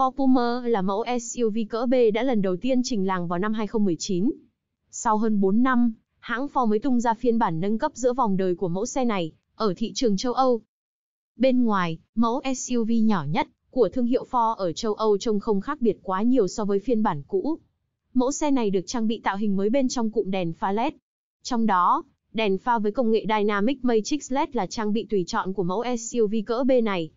Ford Puma là mẫu SUV cỡ B đã lần đầu tiên trình làng vào năm 2019. Sau hơn 4 năm, hãng Ford mới tung ra phiên bản nâng cấp giữa vòng đời của mẫu xe này ở thị trường châu Âu. Bên ngoài, mẫu SUV nhỏ nhất của thương hiệu Ford ở châu Âu trông không khác biệt quá nhiều so với phiên bản cũ. Mẫu xe này được trang bị tạo hình mới bên trong cụm đèn pha LED. Trong đó, đèn pha với công nghệ Dynamic Matrix LED là trang bị tùy chọn của mẫu SUV cỡ B này.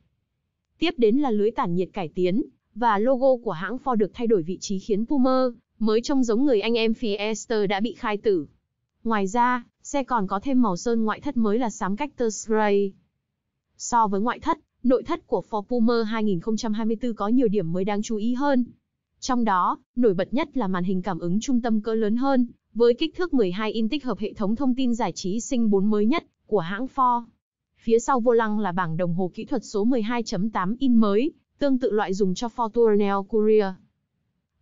Tiếp đến là lưới tản nhiệt cải tiến, và logo của hãng Ford được thay đổi vị trí khiến Puma mới trông giống người anh em Fiesta đã bị khai tử. Ngoài ra, xe còn có thêm màu sơn ngoại thất mới là xám Cactus Grey. So với ngoại thất, nội thất của Ford Puma 2024 có nhiều điểm mới đáng chú ý hơn. Trong đó, nổi bật nhất là màn hình cảm ứng trung tâm cỡ lớn hơn, với kích thước 12 inch tích hợp hệ thống thông tin giải trí sinh 4 mới nhất của hãng Ford. Phía sau vô lăng là bảng đồng hồ kỹ thuật số 12.8 inch mới, tương tự loại dùng cho Fortuner Courier.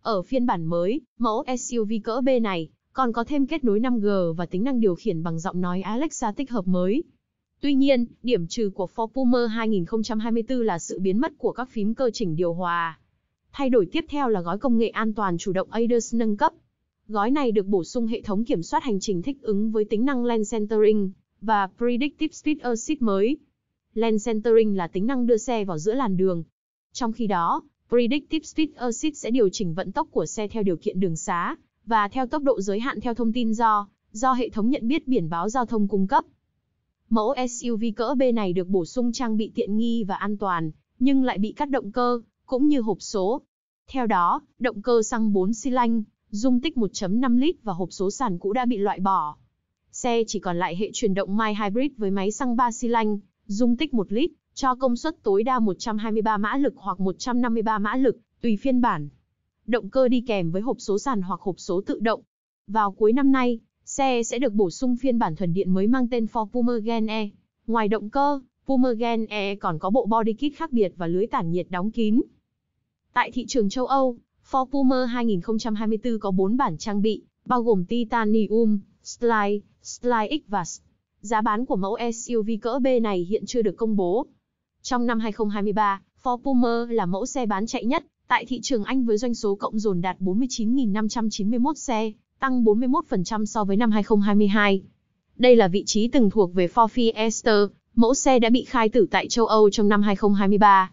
Ở phiên bản mới, mẫu SUV cỡ B này còn có thêm kết nối 5G và tính năng điều khiển bằng giọng nói Alexa tích hợp mới. Tuy nhiên, điểm trừ của Ford Puma 2024 là sự biến mất của các phím cơ chỉnh điều hòa. Thay đổi tiếp theo là gói công nghệ an toàn chủ động ADAS nâng cấp. Gói này được bổ sung hệ thống kiểm soát hành trình thích ứng với tính năng Lane Centering và Predictive Speed Assist mới. Lane Centering là tính năng đưa xe vào giữa làn đường, trong khi đó, Predictive Speed Assist sẽ điều chỉnh vận tốc của xe theo điều kiện đường xá và theo tốc độ giới hạn theo thông tin do do hệ thống nhận biết biển báo giao thông cung cấp. Mẫu SUV cỡ B này được bổ sung trang bị tiện nghi và an toàn, nhưng lại bị cắt động cơ, cũng như hộp số. Theo đó, động cơ xăng 4 xi lanh, dung tích 1.5 lít và hộp số sàn cũ đã bị loại bỏ. Xe chỉ còn lại hệ chuyển động mild Hybrid với máy xăng 3 xi lanh, dung tích 1 lít cho công suất tối đa 123 mã lực hoặc 153 mã lực, tùy phiên bản. Động cơ đi kèm với hộp số sàn hoặc hộp số tự động. Vào cuối năm nay, xe sẽ được bổ sung phiên bản thuần điện mới mang tên Ford Puma Gen E. Ngoài động cơ, Puma Gen E còn có bộ body kit khác biệt và lưới tản nhiệt đóng kín. Tại thị trường châu Âu, Ford Puma 2024 có 4 bản trang bị, bao gồm Titanium, Slide, Slide X và S. Giá bán của mẫu SUV cỡ B này hiện chưa được công bố. Trong năm 2023, Ford Puma là mẫu xe bán chạy nhất tại thị trường Anh với doanh số cộng dồn đạt 49.591 xe, tăng 41% so với năm 2022. Đây là vị trí từng thuộc về Ford Fiesta, mẫu xe đã bị khai tử tại châu Âu trong năm 2023.